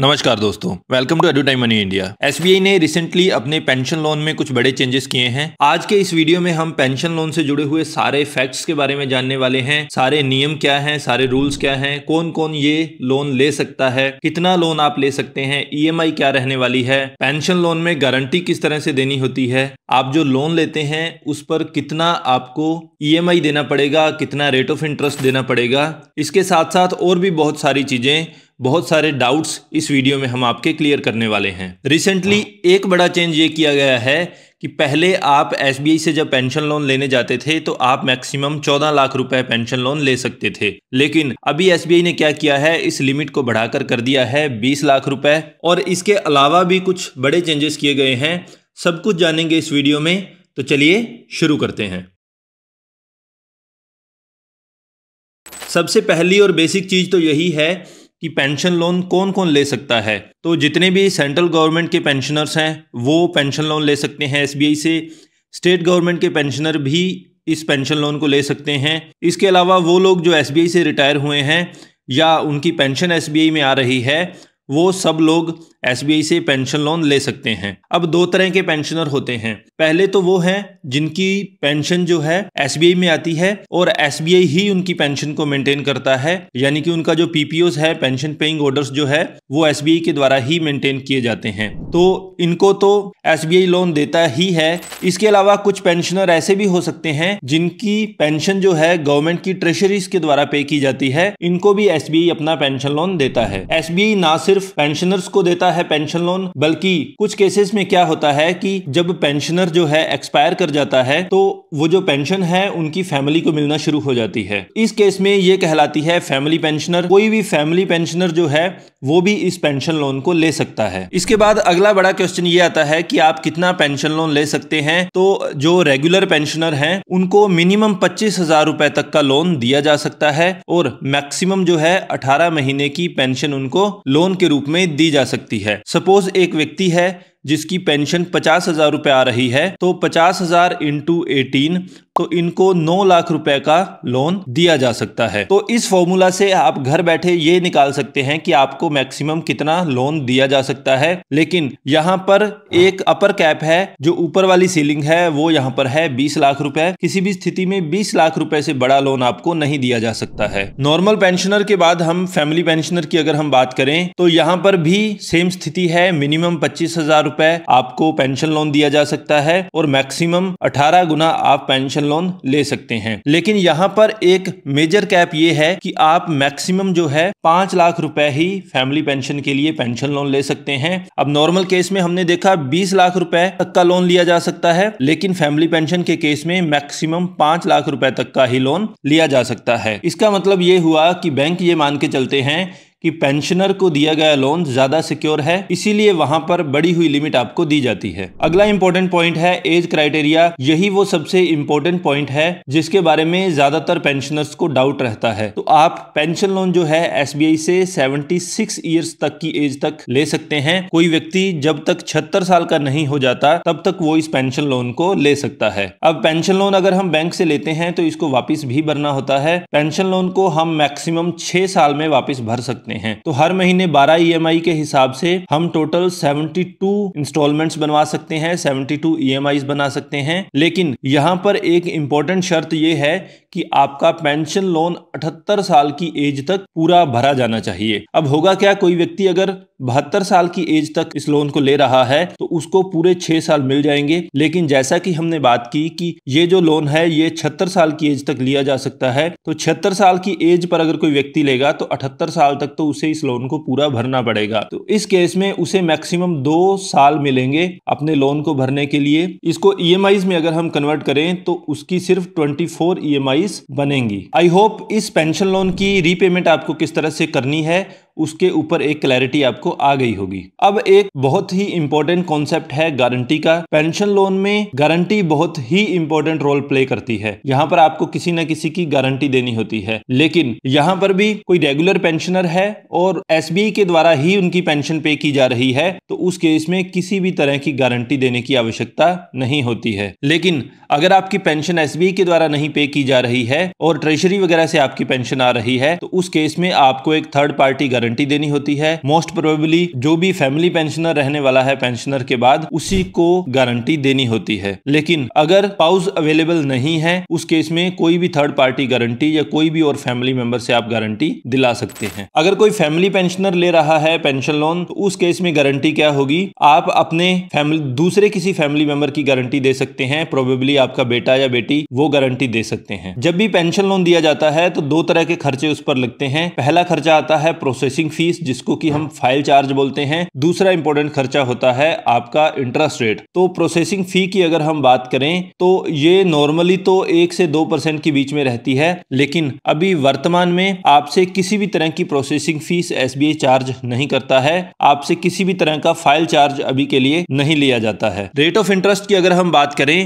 नमस्कार दोस्तों welcome to advertime money India S ने रिसेंटली अपने पेंशन लोन में कुछ बड़े चेंजेस किए हैं आज के इस वीडियो में हम पेंशन लोन से जुड़े हुए सारे फैक्ट्स के बारे में जानने वाले हैं सारे नियम क्या हैं सारे रूल्स क्या हैं कौन कौन ये लोन ले सकता है कितना लोन आप ले सकते हैं ई e क्या रहने वाली है पेंशन लोन में गारंटी किस तरह से देनी होती है आप जो लोन लेते हैं उस पर कितना आपको ई e देना पड़ेगा कितना रेट ऑफ इंटरेस्ट देना पड़ेगा इसके साथ साथ और भी बहुत सारी चीजें बहुत सारे डाउट्स इस वीडियो में हम आपके क्लियर करने वाले हैं रिसेंटली एक बड़ा चेंज ये किया गया है कि पहले आप एस से जब पेंशन लोन लेने जाते थे तो आप मैक्सिमम 14 लाख रुपए पेंशन लोन ले सकते थे लेकिन अभी एस ने क्या किया है इस लिमिट को बढ़ाकर कर दिया है 20 लाख रुपए और इसके अलावा भी कुछ बड़े चेंजेस किए गए हैं सब कुछ जानेंगे इस वीडियो में तो चलिए शुरू करते हैं सबसे पहली और बेसिक चीज तो यही है कि पेंशन लोन कौन कौन ले सकता है तो जितने भी सेंट्रल गवर्नमेंट के पेंशनर्स हैं वो पेंशन लोन ले सकते हैं एसबीआई से स्टेट गवर्नमेंट के पेंशनर भी इस पेंशन लोन को ले सकते हैं इसके अलावा वो लोग जो एसबीआई से रिटायर हुए हैं या उनकी पेंशन एसबीआई में आ रही है वो सब लोग एस से पेंशन लोन ले सकते हैं अब दो तरह के पेंशनर होते हैं पहले तो वो हैं जिनकी पेंशन जो है एस में आती है और एस ही उनकी पेंशन को मेंटेन करता है यानी कि उनका जो पीपीओ है पेंशन पेइंग ऑर्डर्स जो है वो एस के द्वारा ही मेंटेन किए जाते हैं तो इनको तो एस लोन देता ही है इसके अलावा कुछ पेंशनर ऐसे भी हो सकते हैं जिनकी पेंशन जो है गवर्नमेंट की ट्रेशरीज के द्वारा पे की जाती है इनको भी एस अपना पेंशन लोन देता है एस ना सिर्फ सिर्फ पेंशनर्स को देता है पेंशन लोन बल्कि कुछ केसेस में क्या होता है कि जब पेंशनर जो है एक्सपायर कर जाता है तो वो जो पेंशन है उनकी फैमिली को मिलना शुरू हो जाती है इस केस में ये कहलाती है फैमिली पेंशनर कोई भी फैमिली पेंशनर जो है वो भी इस पेंशन लोन को ले सकता है इसके बाद अगला बड़ा क्वेश्चन ये आता है कि आप कितना पेंशन लोन ले सकते हैं तो जो रेगुलर पेंशनर हैं उनको मिनिमम पच्चीस हजार रुपए तक का लोन दिया जा सकता है और मैक्सिमम जो है अठारह महीने की पेंशन उनको लोन के रूप में दी जा सकती है सपोज एक व्यक्ति है जिसकी पेंशन पचास हजार रुपये आ रही है तो पचास हजार इंटू एटीन तो इनको नौ लाख रुपए का लोन दिया जा सकता है तो इस फॉर्मूला से आप घर बैठे ये निकाल सकते हैं कि आपको मैक्सिमम कितना लोन दिया जा सकता है लेकिन यहाँ पर एक अपर कैप है जो ऊपर वाली सीलिंग है वो यहाँ पर है बीस लाख रुपए किसी भी स्थिति में बीस लाख रुपए से बड़ा लोन आपको नहीं दिया जा सकता है नॉर्मल पेंशनर के बाद हम फैमिली पेंशनर की अगर हम बात करें तो यहाँ पर भी सेम स्थिति है मिनिमम पच्चीस हजार रुपए आपको पेंशन लोन दिया जा सकता है और मैक्सिमम अठारह गुना आप पेंशन लोन ले सकते हैं लेकिन यहाँ पर एक मेजर कैप ये है कि आप मैक्सिमम जो है पांच लाख रुपए ही फैमिली पेंशन के लिए पेंशन लोन ले सकते हैं अब नॉर्मल केस में हमने देखा बीस लाख रुपए तक का लोन लिया जा सकता है लेकिन फैमिली पेंशन के केस में मैक्सिमम पांच लाख रुपए तक का ही लोन लिया जा सकता है इसका मतलब ये हुआ कि बैंक ये मान के चलते हैं कि पेंशनर को दिया गया लोन ज्यादा सिक्योर है इसीलिए वहां पर बढ़ी हुई लिमिट आपको दी जाती है अगला इम्पोर्टेंट पॉइंट है एज क्राइटेरिया यही वो सबसे इंपॉर्टेंट पॉइंट है जिसके बारे में ज्यादातर पेंशनर्स को डाउट रहता है तो आप पेंशन लोन जो है एस से सेवेंटी सिक्स तक की एज तक ले सकते हैं कोई व्यक्ति जब तक छहत्तर साल का नहीं हो जाता तब तक वो इस पेंशन लोन को ले सकता है अब पेंशन लोन अगर हम बैंक से लेते हैं तो इसको वापिस भी भरना होता है पेंशन लोन को हम मैक्सिमम छह साल में वापिस भर सकते सकते हैं तो हर महीने 12 ईएमआई e के हिसाब से हम टोटल 72 इंस्टॉलमेंट्स बनवा सकते हैं 72 ईएमआईस e बना सकते हैं लेकिन यहाँ पर एक इम्पोर्टेंट शर्त यह है कि आपका पेंशन लोन अठहत्तर साल की एज तक पूरा भरा जाना चाहिए अब होगा क्या कोई व्यक्ति अगर बहत्तर साल की एज तक इस लोन को ले रहा है तो उसको पूरे छह साल मिल जाएंगे लेकिन जैसा कि हमने बात की कि ये जो लोन है ये छहत्तर साल की एज तक लिया जा सकता है तो छहत्तर साल की एज पर अगर कोई व्यक्ति लेगा तो अठहत्तर साल तक तो उसे इस लोन को पूरा भरना पड़ेगा तो इस केस में उसे मैक्सिमम दो साल मिलेंगे अपने लोन को भरने के लिए इसको ई e में अगर हम कन्वर्ट करें तो उसकी सिर्फ ट्वेंटी फोर e बनेंगी आई होप इस पेंशन लोन की रीपेमेंट आपको किस तरह से करनी है उसके ऊपर एक क्लैरिटी आपको आ गई होगी अब एक बहुत ही इंपॉर्टेंट कॉन्सेप्ट है गारंटी का पेंशन लोन में गारंटी बहुत ही इंपॉर्टेंट रोल प्ले करती है यहाँ पर आपको किसी न किसी की गारंटी देनी होती है लेकिन यहाँ पर भी कोई रेगुलर पेंशनर है और एस के द्वारा ही उनकी पेंशन पे की जा रही है तो उस केस में किसी भी तरह की गारंटी देने की आवश्यकता नहीं होती है लेकिन अगर आपकी पेंशन एस के द्वारा नहीं पे की जा रही है और ट्रेजरी वगैरह से आपकी पेंशन आ रही है तो उस केस में आपको एक थर्ड पार्टी गारंटी गारंटी देनी होती है मोस्ट प्रोबेबली जो भी फैमिली पेंशनर रहने वाला है पेंशनर के बाद उसी को गारंटी देनी होती है लेकिन अगर पाउस अवेलेबल नहीं है उस केस में कोई भी थर्ड पार्टी गारंटी या कोई भी और फैमिली मेंबर से आप गारंटी दिला सकते हैं अगर कोई फैमिली पेंशनर ले रहा है पेंशन लोन तो उस केस में गारंटी क्या होगी आप अपने फैमिली दूसरे किसी फैमिली मेंबर की गारंटी दे सकते हैं प्रोबेबली आपका बेटा या बेटी वो गारंटी दे सकते हैं जब भी पेंशन लोन दिया जाता है तो दो तरह के खर्चे उस पर लगते हैं पहला खर्चा आता है प्रोसेस प्रोसेसिंग फीस जिसको कि हम फाइल चार्ज बोलते हैं दूसरा इंपॉर्टेंट खर्चा होता है आपका इंटरेस्ट रेट तो प्रोसेसिंग फी की अगर हम बात करें तो ये नॉर्मली तो एक से दो परसेंट के बीच में रहती है लेकिन अभी वर्तमान में आपसे किसी भी तरह की प्रोसेसिंग फीस एस चार्ज नहीं करता है आपसे किसी भी तरह का फाइल चार्ज अभी के लिए नहीं लिया जाता है रेट ऑफ इंटरेस्ट की अगर हम बात करें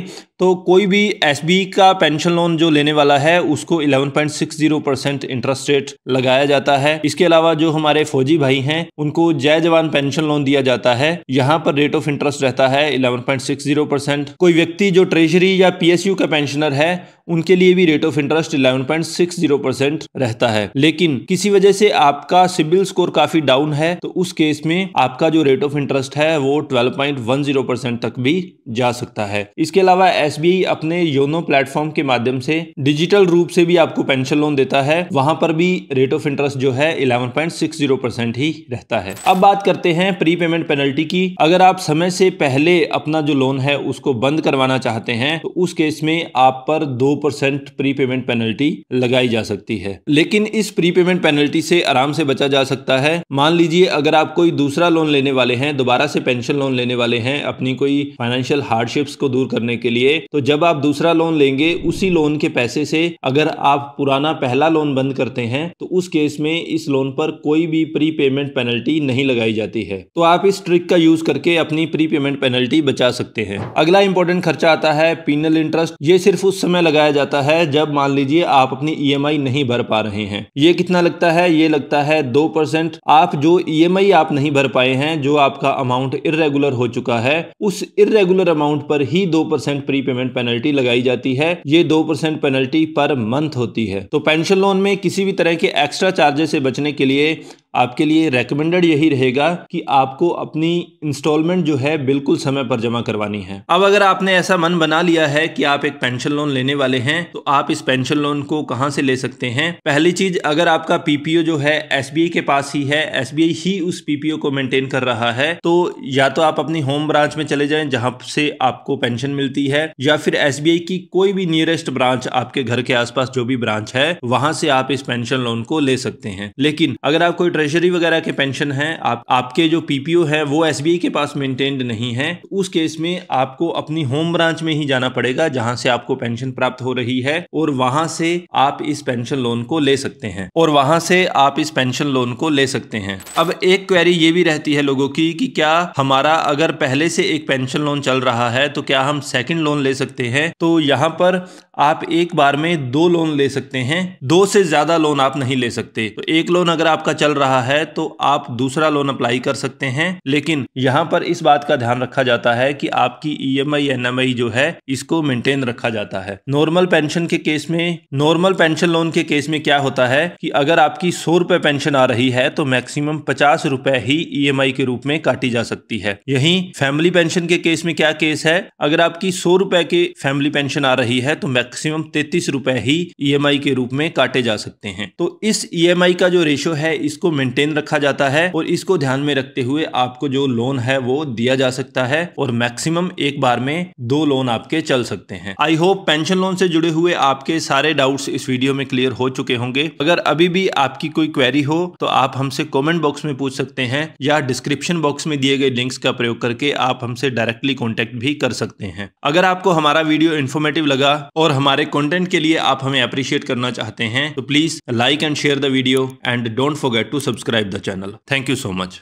तो कोई भी एस का पेंशन लोन जो लेने वाला है उसको 11.60 परसेंट इंटरेस्ट रेट लगाया जाता है इसके अलावा जो हमारे फौजी भाई हैं उनको जय जवान पेंशन लोन दिया जाता है यहाँ पर रेट ऑफ इंटरेस्ट रहता है 11.60 परसेंट कोई व्यक्ति जो ट्रेजरी या पीएसयू का पेंशनर है उनके लिए भी रेट ऑफ इंटरेस्ट 11.60 परसेंट रहता है लेकिन किसी वजह से आपका सिबिल स्कोर काफी डाउन है तो उस केस में आपका जो रेट ऑफ इंटरेस्ट है वो 12.10 परसेंट तक भी जा सकता है इसके अलावा एस एस अपने योनो प्लेटफॉर्म के माध्यम से डिजिटल रूप से भी आपको पेंशन लोन देता है वहां पर भी रेट ऑफ इंटरेस्ट जो है 11.60 परसेंट ही रहता है अब बात करते हैं प्री पेमेंट पेनल्टी की अगर आप समय से पहले अपना जो लोन है उसको बंद करवाना चाहते हैं तो उस केस में आप पर दो परसेंट प्री पेमेंट पेनल्टी लगाई जा सकती है लेकिन इस प्री पेमेंट पेनल्टी से आराम से बचा जा सकता है मान लीजिए अगर आप कोई दूसरा लोन लेने वाले हैं दोबारा से पेंशन लोन लेने वाले हैं अपनी कोई फाइनेंशियल हार्डशिप्स को दूर करने के लिए तो जब आप दूसरा लोन लेंगे उसी लोन के पैसे से अगर आप पुराना पहला लोन बंद करते हैं तो उस केस में इस लोन पर कोई भी प्री पेमेंट पेनल्टी नहीं लगाई जाती है तो आप इस ट्रिक का यूज करके अपनी प्री पेमेंट पेनल्टी बचा सकते हैं अगला इंपॉर्टेंट खर्चा आता है पीनल इंटरेस्ट ये सिर्फ उस समय लगाया जाता है जब मान लीजिए आप अपनी ई e नहीं भर पा रहे हैं ये कितना लगता है ये लगता है दो परसेंट आप जो ई e आप नहीं भर पाए हैं जो आपका अमाउंट इरेगुलर हो चुका है उस इरेगुलर अमाउंट पर ही दो परसेंट प्री पेमेंट पेनल्टी लगाई जाती है ये दो परसेंट पेनल्टी पर मंथ होती है तो पेंशन लोन में किसी भी तरह के एक्स्ट्रा चार्जेस से बचने के लिए आपके लिए रेकमेंडेड यही रहेगा कि आपको अपनी इंस्टॉलमेंट जो है बिल्कुल समय पर जमा करवानी है अब अगर आपने ऐसा मन बना लिया है कि आप एक पेंशन लोन लेने वाले हैं तो आप इस पेंशन लोन को कहां से ले सकते हैं पहली चीज अगर आपका पीपीओ जो है एस के पास ही है एस ही उस पीपीओ को मेंटेन कर रहा है तो या तो आप अपनी होम ब्रांच में चले जाए जहां से आपको पेंशन मिलती है या फिर एस की कोई भी नियरेस्ट ब्रांच आपके घर के आसपास जो भी ब्रांच है वहां से आप इस पेंशन लोन को ले सकते हैं लेकिन अगर आप कोई ट्रेजरी वगैरह के पेंशन हैं आप आपके जो पीपीओ है वो एसबीआई के पास मेंटेन्ड नहीं है उस केस में आपको अपनी होम ब्रांच में ही जाना पड़ेगा जहां से आपको पेंशन प्राप्त हो रही है और वहां से आप इस पेंशन लोन को ले सकते हैं और वहां से आप इस पेंशन लोन को ले सकते हैं अब एक क्वेरी ये भी रहती है लोगों की कि क्या हमारा अगर पहले से एक पेंशन लोन चल रहा है तो क्या हम सेकेंड लोन ले सकते हैं तो यहाँ पर आप एक बार में दो लोन ले सकते हैं दो से ज्यादा लोन आप नहीं ले सकते तो एक लोन अगर आपका चल रहा रहा है तो आप दूसरा लोन अप्लाई कर सकते हैं लेकिन यहाँ पर इस बात का ध्यान रखा जाता है कि आपकी E M I N M I जो है इसको मेंटेन रखा जाता है नॉर्मल पेंशन के केस में नॉर्मल पेंशन लोन के केस में क्या होता है कि अगर आपकी सौ रुपए पेंशन आ रही है तो मैक्सिमम पचास रुपए ही ईएमआई e के रूप में काटी जा सकती है यही फैमिली पेंशन के केस में क्या केस है अगर आपकी सौ रुपए के फैमिली पेंशन आ रही है तो मैक्सिमम तैतीस रुपए ही ईएमआई e के रूप में काटे जा सकते हैं तो इस ईएमआई e का जो रेशो है इसको मेंटेन रखा जाता है और इसको ध्यान में रखते हुए आपको जो लोन है वो दिया जा सकता है और मैक्सिमम एक बार में दो लोन आपके चल सकते हैं आई होप पेंशन लोन से जुड़े हुए आपके सारे डाउट्स इस वीडियो में क्लियर हो चुके होंगे अगर अभी भी आपकी कोई क्वेरी हो तो आप हमसे कॉमेंट बॉक्स में पूछ सकते हैं या डिस्क्रिप्शन बॉक्स में दिए गए लिंक्स का प्रयोग करके आप हमसे डायरेक्टली कॉन्टेक्ट भी कर सकते हैं अगर आपको हमारा वीडियो इन्फॉर्मेटिव लगा और हमारे कॉन्टेंट के लिए आप हमें अप्रिशिएट करना चाहते हैं तो please like and share the video and don't forget to subscribe the channel. Thank you so much.